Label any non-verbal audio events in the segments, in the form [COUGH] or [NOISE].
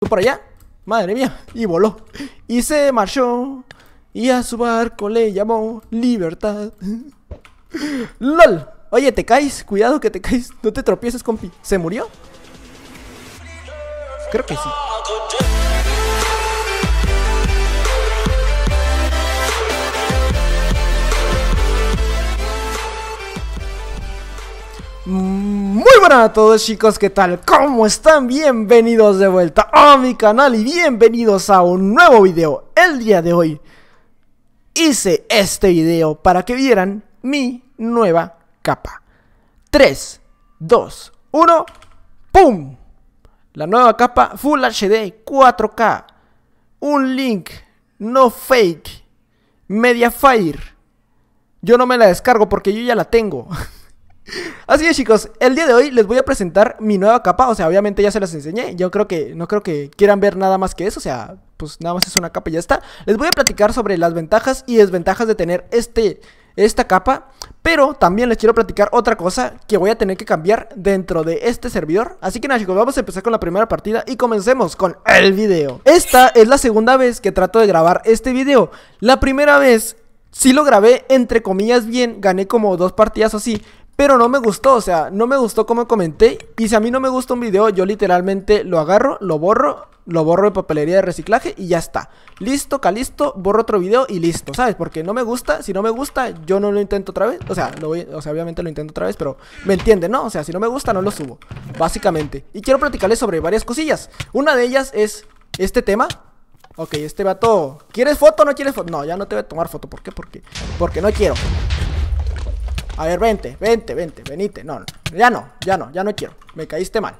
¿Tú por allá, madre mía, y voló. Y se marchó. Y a su barco le llamó Libertad. ¡Lol! Oye, te caes, cuidado que te caes. No te tropieces, compi. ¿Se murió? Creo que sí. Hola a todos chicos, ¿qué tal? ¿Cómo están? Bienvenidos de vuelta a mi canal y bienvenidos a un nuevo video. El día de hoy hice este video para que vieran mi nueva capa. 3, 2, 1, ¡pum! La nueva capa Full HD 4K. Un link, no fake. Mediafire. Yo no me la descargo porque yo ya la tengo. [LAUGHS] Así es, chicos, el día de hoy les voy a presentar mi nueva capa. O sea, obviamente ya se las enseñé. Yo creo que no creo que quieran ver nada más que eso. O sea, pues nada más es una capa y ya está. Les voy a platicar sobre las ventajas y desventajas de tener este, esta capa. Pero también les quiero platicar otra cosa que voy a tener que cambiar dentro de este servidor. Así que nada chicos, vamos a empezar con la primera partida y comencemos con el video. Esta es la segunda vez que trato de grabar este video. La primera vez sí lo grabé entre comillas bien, gané como dos partidas o así, pero no me gustó, o sea, no me gustó como comenté. Y si a mí no me gusta un video, yo literalmente lo agarro, lo borro, lo borro de papelería de reciclaje y ya está. Listo, calisto, borro otro video y listo, ¿sabes? Porque no me gusta, si no me gusta, yo no lo intento otra vez. O sea, lo o sea, obviamente lo intento otra vez, pero me entiende, ¿no? O sea, si no me gusta, no lo subo, básicamente. Y quiero platicarles sobre varias cosillas. Una de ellas es este tema. Ok, este vato... ¿Quieres foto o no quieres foto? No, ya no te voy a tomar foto. ¿Por qué? Porque, porque no quiero. A ver, vente, vente, vente, venite. No, no, ya no, ya no, ya no quiero. Me caíste mal.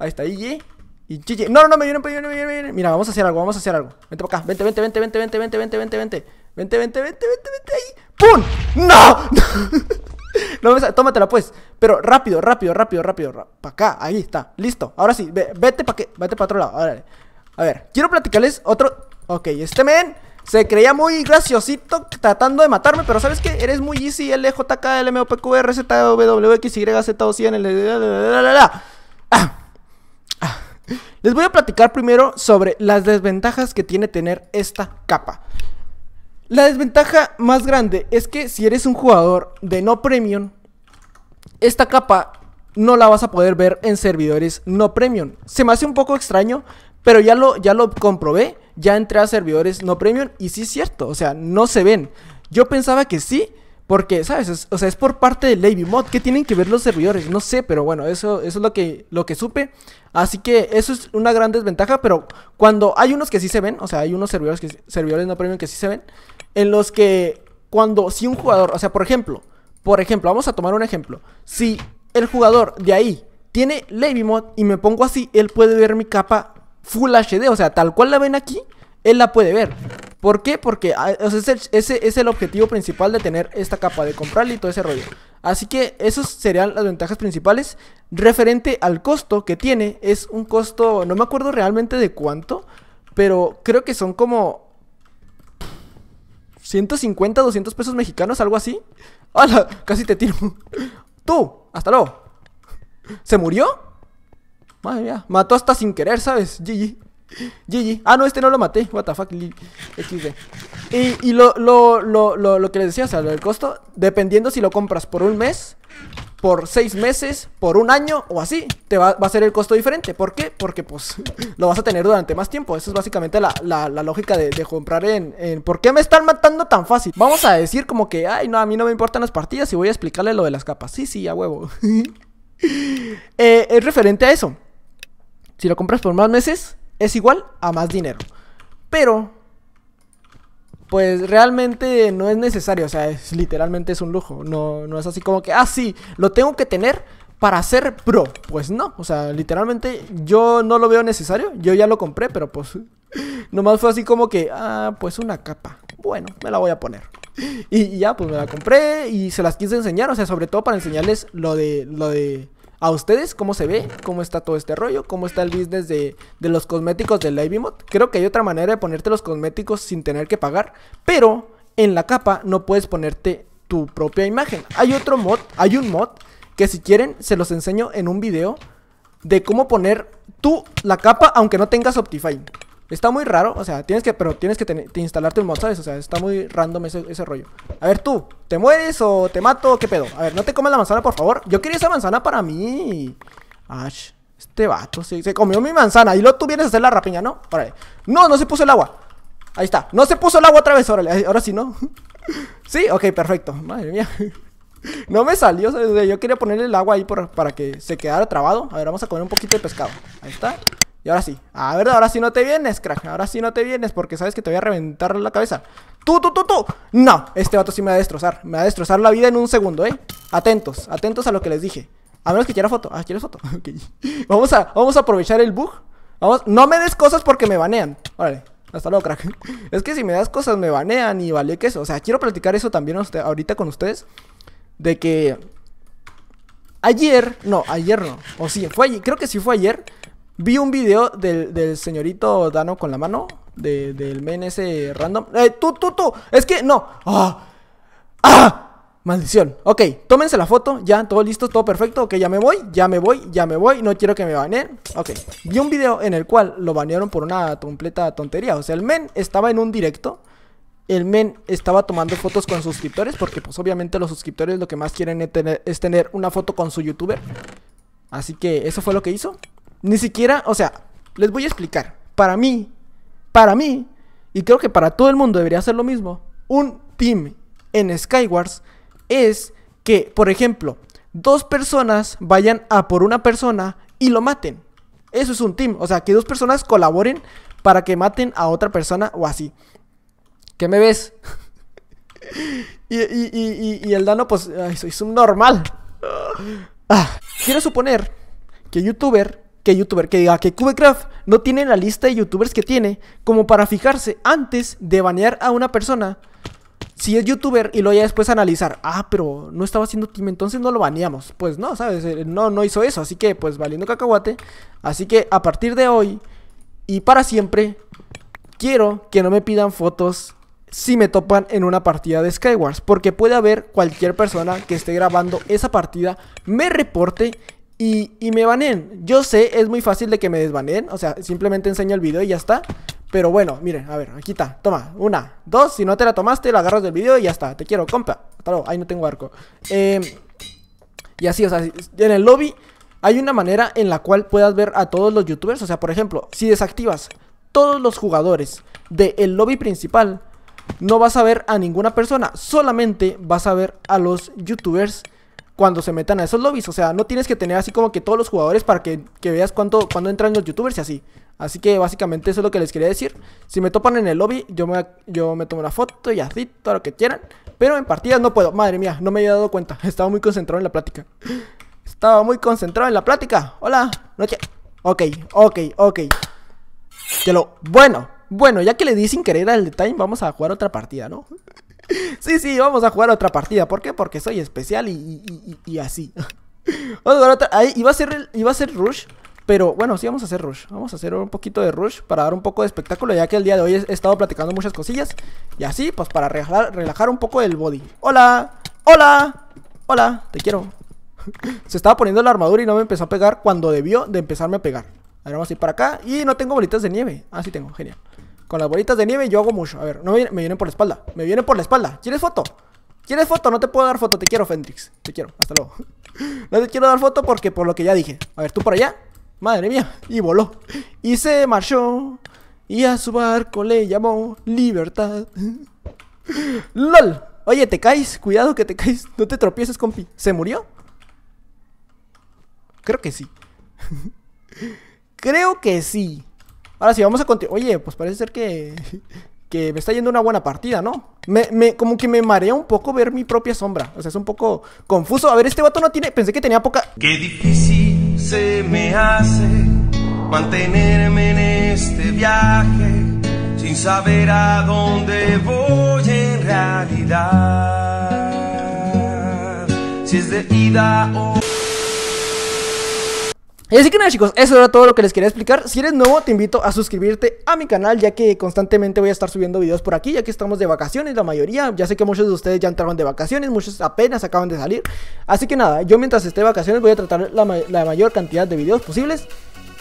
Ahí está, IG. Y y, No, no, no, me vienen, me vienen, me vienen. Mira, vamos a hacer algo, vamos a hacer algo. Vente para acá. Vente, vente, vente, vente, vente, vente, vente, vente, vente. Vente, vente, vente, vente, vente ahí. ¡Pum! ¡No! no tómatela pues. Pero rápido, rápido, rápido, rápido. Para acá, ahí está. Listo. Ahora sí, vete para qué, vete para otro lado. A ver. A ver, quiero platicarles otro. Ok, este men se creía muy graciosito tratando de matarme, pero ¿sabes qué? Eres muy easy, L, J, el la, Les voy a platicar primero sobre las desventajas que tiene tener esta capa. La desventaja más grande es que si eres un jugador de no premium, esta capa no la vas a poder ver en servidores no premium. Se me hace un poco extraño, pero ya lo, ya lo comprobé ya entré a servidores no premium y sí es cierto, o sea, no se ven. Yo pensaba que sí, porque, ¿sabes? o sea, es por parte de Levy Mod. ¿Qué tienen que ver los servidores? No sé, pero bueno, eso, es lo que, lo que supe. Así que eso es una gran desventaja, pero cuando hay unos que sí se ven, o sea, hay unos servidores, que, servidores no premium que sí se ven, en los que cuando si un jugador, o sea, por ejemplo, por ejemplo, vamos a tomar un ejemplo. Si el jugador de ahí tiene Levy Mod y me pongo así, él puede ver mi capa Full HD, o sea, tal cual la ven aquí, él la puede ver. ¿Por qué? Porque ah, ese, es el objetivo principal de tener esta capa, de comprarle y todo ese rollo. Así que esas serían las ventajas principales. Referente al costo que tiene, es un costo, no me acuerdo realmente de cuánto, pero creo que son como 150, 200 pesos mexicanos, algo así. [LAUGHS] ¡Hala! Casi te tiro. [LAUGHS] Tú, hasta luego. ¿Se murió? Madre mía, mató hasta sin querer, ¿sabes? GG. GG. Ah, no, este no lo maté. What the XD. Y, lo, lo, que les decía, o sea, lo del costo, dependiendo si lo compras por un mes, por seis meses, por un año o así, te va, a ser el costo diferente. ¿Por qué? Porque pues [LAUGHS] lo vas a tener durante más tiempo. Esa es básicamente la, lógica de, comprar en, en, ¿Por qué me están matando tan fácil? Vamos a decir como que, ay, no, a mí no me importan las partidas y voy a explicarle lo de las capas. Sí, sí, a huevo. [LAUGHS] Eh, es referente a eso. Si lo compras por más meses, es igual a más dinero. Pero, pues realmente no es necesario. O sea, es, literalmente es un lujo. No, no es así como que, ah, sí, lo tengo que tener para ser pro. Pues no, o sea, literalmente yo no lo veo necesario. Yo ya lo compré, pero pues [LAUGHS] nomás fue así como que, ah, pues una capa. Bueno, me la voy a poner. Y, ya, pues me la compré y se las quise enseñar, o sea, sobre todo para enseñarles lo de, lo de a ustedes cómo se ve, cómo está todo este rollo, cómo está el business de, los cosméticos del Mod. Creo que hay otra manera de ponerte los cosméticos sin tener que pagar, pero en la capa no puedes ponerte tu propia imagen. Hay otro mod, hay un mod que si quieren se los enseño en un video de cómo poner tú la capa aunque no tengas Optifine. Está muy raro, o sea, tienes que, pero tienes que instalarte un mod, O sea, está muy random ese, ese, rollo. A ver, tú, ¿te mueres o te mato? ¿Qué pedo? A ver, no te comas la manzana, por favor. Yo quería esa manzana para mí. Ash, este vato se, se comió mi manzana. Y luego tú vienes a hacer la rapiña, ¿no? Órale. No, no se puso el agua. Ahí está. No se puso el agua otra vez, órale. Ahora sí, ¿no? [LAUGHS] sí, ok, perfecto. Madre mía. [LAUGHS] No me salió, sea, yo quería ponerle el agua ahí por, para que se quedara trabado. A ver, vamos a comer un poquito de pescado. Ahí está. Y ahora sí. A ver, ahora sí no te vienes, crack. Ahora sí no te vienes porque sabes que te voy a reventar la cabeza. ¡Tú, tú, tú, tú! No, este vato sí me va a destrozar. Me va a destrozar la vida en un segundo, ¿eh? Atentos, atentos a lo que les dije. A menos que quiera foto. Ah, ¿quieres foto? [LAUGHS] ok. Vamos a, vamos a aprovechar el bug. Vamos, no me des cosas porque me banean. Órale... hasta luego, crack. [LAUGHS] es que si me das cosas me banean y vale que eso. O sea, quiero platicar eso también ahorita con ustedes. De que... Ayer, no, ayer no. O sí, fue creo que sí fue ayer. Vi un video del, señorito Dano con la mano. del men ese random. Eh, tú, tú, tú. Es que no. ¡Ah! ¡Ah! Maldición. Ok, tómense la foto. Ya, todo listo, todo perfecto. Ok, ya me voy, ya me voy, ya me voy. No quiero que me baneen. Ok, vi un video en el cual lo banearon por una completa tontería. O sea, el men estaba en un directo. El men estaba tomando fotos con suscriptores. Porque, pues, obviamente, los suscriptores lo que más quieren tener, es tener una foto con su youtuber. Así que eso fue lo que hizo. Ni siquiera, o sea, les voy a explicar. Para mí, para mí, y creo que para todo el mundo debería ser lo mismo, un team en Skywars es que, por ejemplo, dos personas vayan a por una persona y lo maten. Eso es un team. O sea, que dos personas colaboren para que maten a otra persona o así. ¿Qué me ves? [LAUGHS] y, el Dano, pues, soy subnormal. Ah, quiero suponer que youtuber que youtuber que diga que Cubecraft no tiene la lista de youtubers que tiene como para fijarse antes de banear a una persona si es youtuber y lo ya después analizar, ah, pero no estaba haciendo team, entonces no lo baneamos. Pues no, ¿sabes? Eh, no, no hizo eso, así que pues valiendo cacahuate. Así que a partir de hoy y para siempre, quiero que no me pidan fotos si me topan en una partida de Skywars, porque puede haber cualquier persona que esté grabando esa partida, me reporte y, me baneen, Yo sé, es muy fácil de que me desbaneen, O sea, simplemente enseño el video y ya está. Pero bueno, miren, a ver, aquí está. Toma, una, dos. Si no te la tomaste, la agarras del video y ya está. Te quiero, compa. Ahí no tengo arco. Em, y así, o sea, en el lobby hay una manera en la cual puedas ver a todos los youtubers. O sea, por ejemplo, si desactivas todos los jugadores del lobby principal, no vas a ver a ninguna persona. Solamente vas a ver a los youtubers cuando se metan a esos lobbies. O sea, no tienes que tener así como que todos los jugadores para que, veas cuánto, cuando entran los youtubers y así. Así que básicamente eso es lo que les quería decir. Si me topan en el lobby, yo me, yo me tomo una foto y así, todo lo que quieran. Pero en partidas no puedo. Madre mía, no me había dado cuenta. [LAUGHS] Estaba muy concentrado en la plática. Estaba muy concentrado en la plática. Hola, noche. Ok, ok, ok. Que lo. Bueno, bueno, ya que le di sin querer al detalle, vamos a jugar otra partida, ¿no? sí, sí, vamos a jugar otra partida. ¿Por qué? Porque soy especial y, así. [LAUGHS] vamos a jugar otra. Ahí iba a, ser, iba a ser Rush. Pero bueno, sí vamos a hacer Rush. Vamos a hacer un poquito de Rush para dar un poco de espectáculo. Ya que el día de hoy he estado platicando muchas cosillas. Y así, pues para relajar, relajar un poco el body. ¡Hola! ¡Hola! ¡Hola! Te quiero. [LAUGHS] Se estaba poniendo la armadura y no me empezó a pegar cuando debió de empezarme a pegar. A vamos a ir para acá. Y no tengo bolitas de nieve. Ah, sí tengo, genial. Con las bolitas de nieve yo hago mucho. A ver, no me, vienen por la espalda. Me vienen por la espalda. ¿Quieres foto? ¿Quieres foto? No te puedo dar foto. Te quiero, Fendrix. Te quiero. Hasta luego. [LAUGHS] No te quiero dar foto porque por lo que ya dije. A ver, tú por allá. Madre mía. Y voló. Y se marchó. Y a su barco le llamó Libertad. [LAUGHS] LOL. Oye, te caes. Cuidado que te caes. No te tropieces, compi. ¿Se murió? Creo que sí. [LAUGHS] Creo que sí. Ahora sí, vamos a continuar. Oye, pues parece ser que, [LAUGHS] que me está yendo una buena partida, ¿no? Me, como que me marea un poco ver mi propia sombra. O sea, es un poco confuso. A ver, este vato no tiene... Pensé que tenía poca... Qué difícil se me hace mantenerme en este viaje sin saber a dónde voy en realidad. Si es de ida o... Y así que nada chicos, eso era todo lo que les quería explicar Si eres nuevo te invito a suscribirte a mi canal Ya que constantemente voy a estar subiendo videos por aquí Ya que estamos de vacaciones la mayoría Ya sé que muchos de ustedes ya entraron de vacaciones Muchos apenas acaban de salir Así que nada, yo mientras esté de vacaciones voy a tratar la, mayor cantidad de videos posibles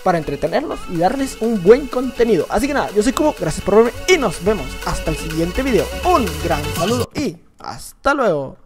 Para entretenerlos y darles un buen contenido Así que nada, yo soy Cubo, gracias por verme Y nos vemos hasta el siguiente video Un gran saludo y hasta luego